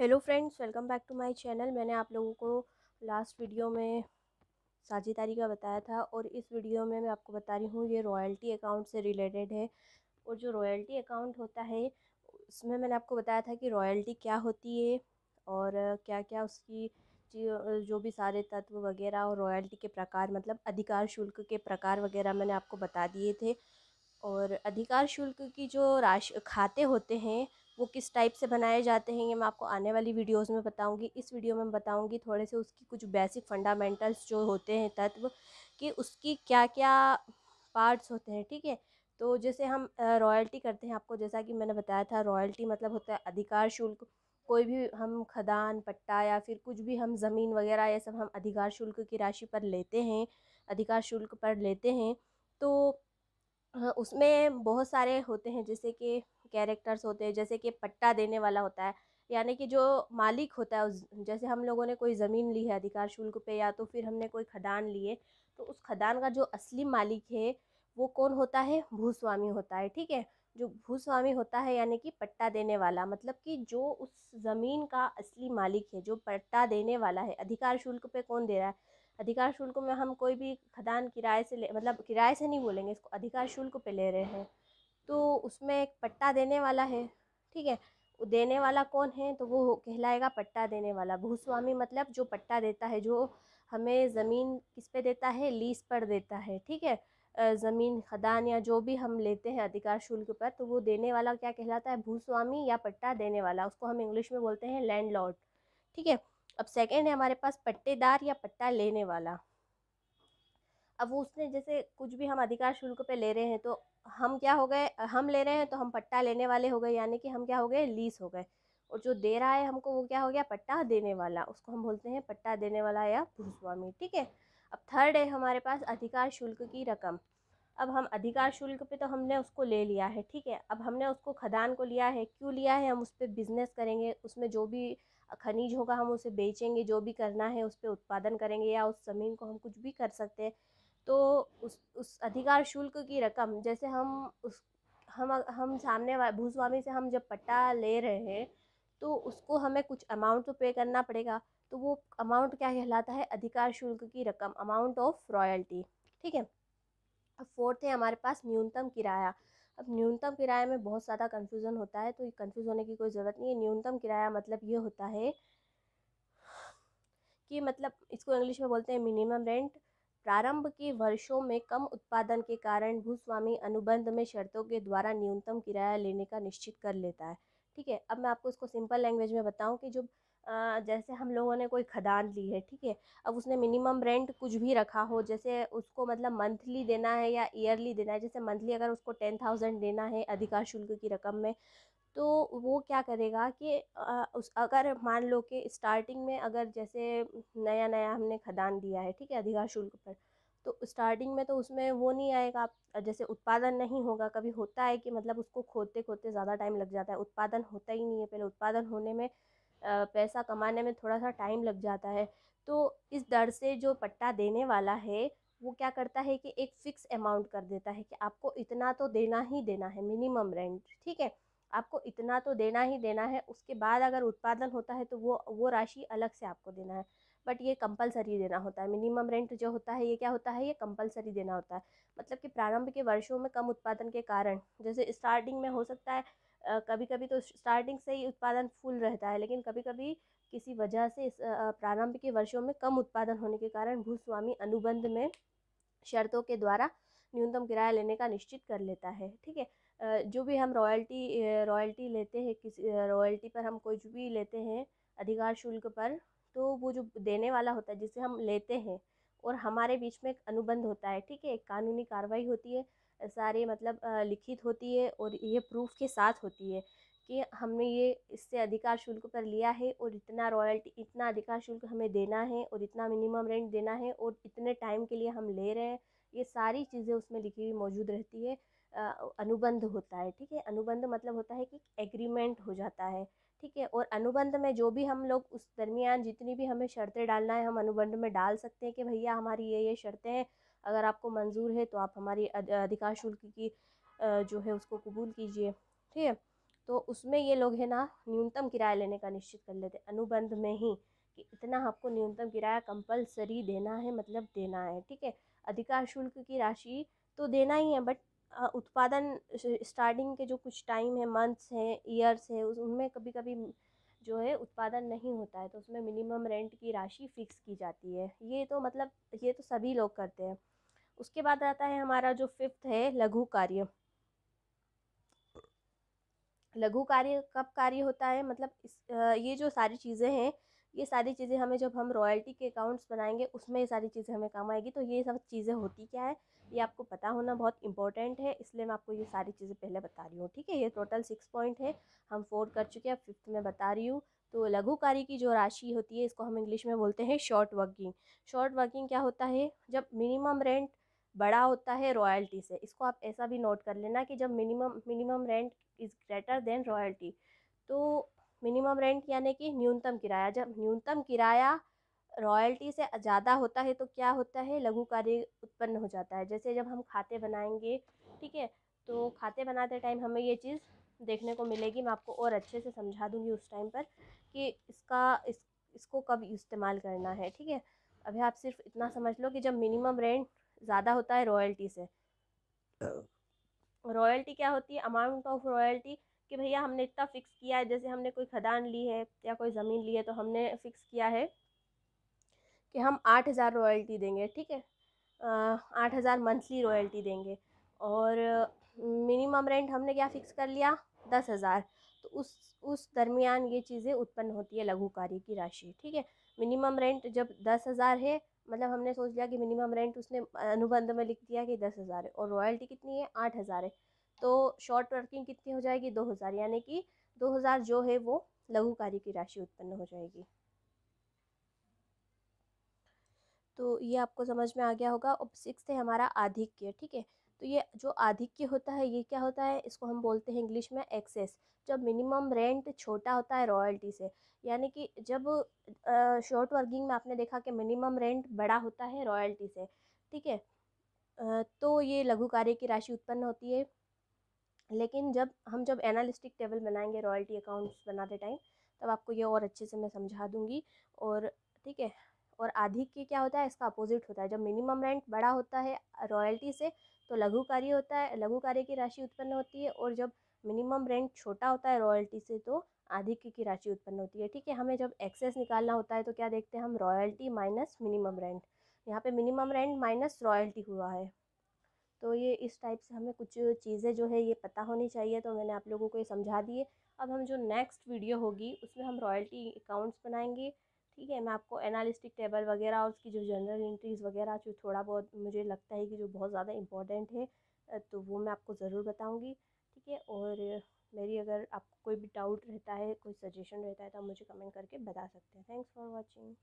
hello friends welcome back to my channel मैंने आप लोगों को लास्ट वीडियो में साझेदारी का बताया था और इस वीडियो में मैं आपको बता रही हूँ ये रॉयल्टी अकाउंट से रिलेटेड है और जो रॉयल्टी अकाउंट होता है उसमें मैंने आपको बताया था कि रॉयल्टी क्या होती है और क्या क्या उसकी जो भी सारे तत्व वगैरह और रॉयल्टी के प्रकार मतलब अधिकार शुल्क के प्रकार वगैरह मैंने आपको बता दिए थे और अधिकार शुल्क की जो राश खाते होते हैं वो किस टाइप से बनाए जाते हैं ये मैं आपको आने वाली वीडियोस में बताऊंगी इस वीडियो में बताऊंगी थोड़े से उसकी कुछ बेसिक फंडामेंटल्स जो होते हैं तत्व कि उसकी क्या क्या पार्ट्स होते हैं ठीक है तो जैसे हम रॉयल्टी करते हैं आपको जैसा कि मैंने बताया था रॉयल्टी मतलब होता है अधिकार शुल्क कोई भी हम खदान पट्टा या फिर कुछ भी हम ज़मीन वगैरह ये सब हम अधिकार शुल्क की राशि पर लेते हैं अधिकार शुल्क पर लेते हैं तो उसमें बहुत सारे होते हैं जैसे कि कैरेक्टर्स होते हैं जैसे कि पट्टा देने वाला होता है यानी कि जो मालिक होता है उस जैसे हम लोगों ने कोई ज़मीन ली है अधिकार शुल्क पे या तो फिर हमने कोई खदान लिए तो उस खदान का जो असली मालिक है वो कौन होता है भूस्वामी होता है ठीक है जो भूस्वामी होता है यानी कि पट्टा देने वाला मतलब कि जो उस ज़मीन का असली मालिक है जो पट्टा देने वाला है अधिकार शुल्क पे कौन दे रहा है अधिकार शुल्क में हम कोई भी खदान किराए से ले मतलब किराए से नहीं बोलेंगे इसको अधिकार शुल्क पे ले रहे हैं तो उसमें एक पट्टा देने वाला है ठीक है देने वाला कौन है तो वो कहलाएगा पट्टा देने वाला भूस्वामी मतलब जो पट्टा देता है जो हमें ज़मीन किस पे देता है लीज पर देता है ठीक है ज़मीन खदान या जो भी हम लेते हैं अधिकार शुल्क पर तो वो देने वाला क्या कहलाता है भूस्वामी या पट्टा देने वाला उसको हम इंग्लिश में बोलते हैं लैंड ठीक है अब सेकेंड है हमारे पास पट्टेदार या पट्टा लेने वाला अब उसने जैसे कुछ भी हम अधिकार शुल्क पे ले रहे हैं तो हम क्या हो गए हम ले रहे हैं तो हम पट्टा लेने वाले हो गए यानी कि हम क्या हो गए लीज हो गए और जो दे रहा है हमको वो क्या हो गया पट्टा देने वाला उसको हम बोलते हैं पट्टा देने वाला या भूस्वामी ठीक है अब थर्ड है हमारे पास अधिकार शुल्क की रकम अब हम अधिकार शुल्क पे तो हमने उसको ले लिया है ठीक है अब हमने उसको खदान को लिया है क्यों लिया है हम उस पर बिज़नेस करेंगे उसमें जो भी खनिज होगा हम उसे बेचेंगे जो भी करना है उस पर उत्पादन करेंगे या उस ज़मीन को हम कुछ भी कर सकते हैं तो उस उस अधिकार शुल्क की रकम जैसे हम उस हम हम सामने वाले भूस्वामी से हम जब पट्टा ले रहे हैं तो उसको हमें कुछ अमाउंट तो पे करना पड़ेगा तो वो अमाउंट क्या कहलाता है अधिकार शुल्क की रकम अमाउंट ऑफ रॉयल्टी ठीक है अब फोर्थ है हमारे पास न्यूनतम किराया अब न्यूनतम किराया में बहुत ज़्यादा कन्फ्यूज़न होता है तो कन्फ्यूज़ होने की कोई ज़रूरत नहीं है न्यूनतम किराया मतलब ये होता है कि मतलब इसको इंग्लिश में बोलते हैं मिनिमम रेंट प्रारंभ के वर्षों में कम उत्पादन के कारण भूस्वामी अनुबंध में शर्तों के द्वारा न्यूनतम किराया लेने का निश्चित कर लेता है ठीक है अब मैं आपको इसको सिंपल लैंग्वेज में बताऊं कि जो आ, जैसे हम लोगों ने कोई खदान ली है ठीक है अब उसने मिनिमम रेंट कुछ भी रखा हो जैसे उसको मतलब मंथली देना है या ईयरली देना है जैसे मंथली अगर उसको टेन थाउजेंड देना है अधिकार शुल्क की रकम में तो वो क्या करेगा कि उस अगर मान लो कि स्टार्टिंग में अगर जैसे नया नया हमने खदान दिया है ठीक है अधिकार शुल्क पर तो स्टार्टिंग में तो उसमें वो नहीं आएगा जैसे उत्पादन नहीं होगा कभी होता है कि मतलब उसको खोदते खोदते ज़्यादा टाइम लग जाता है उत्पादन होता ही नहीं है पहले उत्पादन होने में पैसा कमाने में थोड़ा सा टाइम लग जाता है तो इस दर से जो पट्टा देने वाला है वो क्या करता है कि एक फ़िक्स अमाउंट कर देता है कि आपको इतना तो देना ही देना है मिनिमम रेंट ठीक है आपको इतना तो देना ही देना है उसके बाद अगर उत्पादन होता है तो वो वो राशि अलग से आपको देना है बट ये कंपलसरी देना होता है मिनिमम रेंट जो होता है ये क्या होता है ये कंपलसरी देना होता है मतलब कि प्रारंभ के वर्षों में कम उत्पादन के कारण जैसे स्टार्टिंग में हो सकता है कभी कभी तो स्टार्टिंग से ही उत्पादन फुल रहता है लेकिन कभी कभी किसी वजह से इस प्रारंभ के वर्षों में कम उत्पादन होने के कारण भूस्वामी अनुबंध में शर्तों के द्वारा न्यूनतम किराया लेने का निश्चित कर लेता है ठीक है जो भी हम रॉयल्टी रॉयल्टी लेते हैं किसी रॉयल्टी पर हम कुछ भी लेते हैं अधिकार शुल्क पर तो वो जो देने वाला होता है जिसे हम लेते हैं और हमारे बीच में एक अनुबंध होता है ठीक है एक कानूनी कार्रवाई होती है सारे मतलब लिखित होती है और ये प्रूफ के साथ होती है कि हमने ये इससे अधिकार शुल्क पर लिया है और इतना रॉयल्टी इतना अधिकार शुल्क हमें देना है और इतना मिनिमम रेंट देना है और इतने टाइम के लिए हम ले रहे हैं ये सारी चीज़ें उसमें लिखी हुई मौजूद रहती है अनुबंध होता है ठीक है अनुबंध मतलब होता है कि एग्रीमेंट हो जाता है ठीक है और अनुबंध में जो भी हम लोग उस दरमियान जितनी भी हमें शर्तें डालना है हम अनुबंध में डाल सकते हैं कि भैया हमारी ये ये शर्तें हैं अगर आपको मंजूर है तो आप हमारी अधिकार शुल्क की जो है उसको कबूल कीजिए ठीक है तो उसमें ये लोग है ना न्यूनतम किराया लेने का निश्चित कर लेते हैं अनुबंध में ही कि इतना आपको न्यूनतम किराया कंपलसरी देना है मतलब देना है ठीक है अधिकार शुल्क की राशि तो देना ही है बट उत्पादन स्टार्टिंग के जो कुछ टाइम है मंथ्स हैं ईयर्स हैं उनमें कभी कभी जो है उत्पादन नहीं होता है तो उसमें मिनिमम रेंट की राशि फ़िक्स की जाती है ये तो मतलब ये तो सभी लोग करते हैं उसके बाद आता है हमारा जो फिफ्थ है लघु कार्य लघु कार्य कब कार्य होता है मतलब इस ये जो सारी चीज़ें हैं ये सारी चीज़ें हमें जब हम रॉयल्टी के अकाउंट्स बनाएंगे उसमें ये सारी चीज़ें हमें काम आएगी तो ये सब चीज़ें होती क्या है ये आपको पता होना बहुत इंपॉर्टेंट है इसलिए मैं आपको ये सारी चीज़ें पहले बता रही हूँ ठीक है ये टोटल सिक्स पॉइंट है हम फोर कर चुके हैं फिफ्थ में बता रही हूँ तो लघुकारी की जो राशि होती है इसको हम इंग्लिश में बोलते हैं शॉर्ट वर्किंग शॉर्ट वर्किंग क्या होता है जब मिनिमम रेंट बड़ा होता है रॉयल्टी से इसको आप ऐसा भी नोट कर लेना कि जब minimum minimum rent is greater than royalty तो मिनिमम रेंट यानी कि न्यूनतम किराया जब न्यूनतम किराया रॉयल्टी से ज़्यादा होता है तो क्या होता है लघु कार्य उत्पन्न हो जाता है जैसे जब हम खाते बनाएंगे ठीक है तो खाते बनाते टाइम हमें ये चीज़ देखने को मिलेगी मैं आपको और अच्छे से समझा दूँगी उस टाइम पर कि इसका इस इसको कब इस्तेमाल करना है ठीक है अभी आप सिर्फ इतना समझ लो कि जब मिनिमम रेंट ज़्यादा होता है रॉयल्टी से रॉयल्टी क्या होती है अमाउंट ऑफ रॉयल्टी कि भैया हमने इतना फ़िक्स किया है जैसे हमने कोई खदान ली है या कोई ज़मीन ली है तो हमने फ़िक्स किया है कि हम आठ हज़ार रॉयल्टी देंगे ठीक है आठ हज़ार मंथली रॉयल्टी देंगे और मिनिमम रेंट हमने क्या फ़िक्स कर लिया दस हज़ार तो उस उस दरमियान ये चीज़ें उत्पन्न होती है लघु कार्य की राशि ठीक है मिनिमम रेंट जब दस हज़ार है मतलब हमने सोच लिया कि मिनिमम रेंट उसने अनुबंध में लिख दिया कि दस हज़ार है और रॉयल्टी कितनी है आठ हज़ार है तो शॉर्ट वर्किंग कितनी हो जाएगी दो हज़ार यानी कि दो हज़ार जो है वो लघु कार्य की राशि उत्पन्न हो जाएगी तो ये आपको समझ में आ गया होगा अब सिक्स है हमारा आधिक्य ठीक है तो ये जो आधिक्य होता है ये क्या होता है इसको हम बोलते हैं इंग्लिश में एक्सेस जब मिनिमम रेंट छोटा होता है रॉयल्टी से यानी कि जब शॉर्ट वर्किंग में आपने देखा कि मिनिमम रेंट बड़ा होता है रॉयल्टी से ठीक है तो ये लघु कार्य की राशि उत्पन्न होती है लेकिन जब हम जब एनालिस्टिक टेबल बनाएंगे रॉयल्टी अकाउंट्स बनाते टाइम तब आपको ये और अच्छे से मैं समझा दूँगी और ठीक है और आधिक के क्या होता है इसका अपोजिट होता है जब मिनिमम रेंट बड़ा होता है रॉयल्टी से तो लघु कार्य होता है लघु कार्य की राशि उत्पन्न होती है और जब मिनिमम रेंट छोटा होता है रॉयल्टी से तो अधिक की राशि उत्पन्न होती है ठीक है हमें जब एक्सेस निकालना होता है तो क्या देखते हैं हम रॉयल्टी माइनस मिनिमम रेंट यहाँ पे मिनिमम रेंट माइनस रॉयल्टी हुआ है तो ये इस टाइप से हमें कुछ चीज़ें जो है ये पता होनी चाहिए तो मैंने आप लोगों को ये समझा दिए अब हम जो नेक्स्ट वीडियो होगी उसमें हम रॉयल्टी अकाउंट्स बनाएंगे ठीक है मैं आपको एनालिस्टिक टेबल वगैरह और उसकी जो जनरल इंट्रीज वगैरह जो थोड़ा बहुत मुझे लगता है कि जो बहुत ज़्यादा इंपॉर्टेंट है तो वो मैं आपको ज़रूर बताऊँगी ठीक है और मेरी अगर आपको कोई भी डाउट रहता है कोई सजेशन रहता है तो आप मुझे कमेंट करके बता सकते हैं थैंक्स फॉर वॉचिंग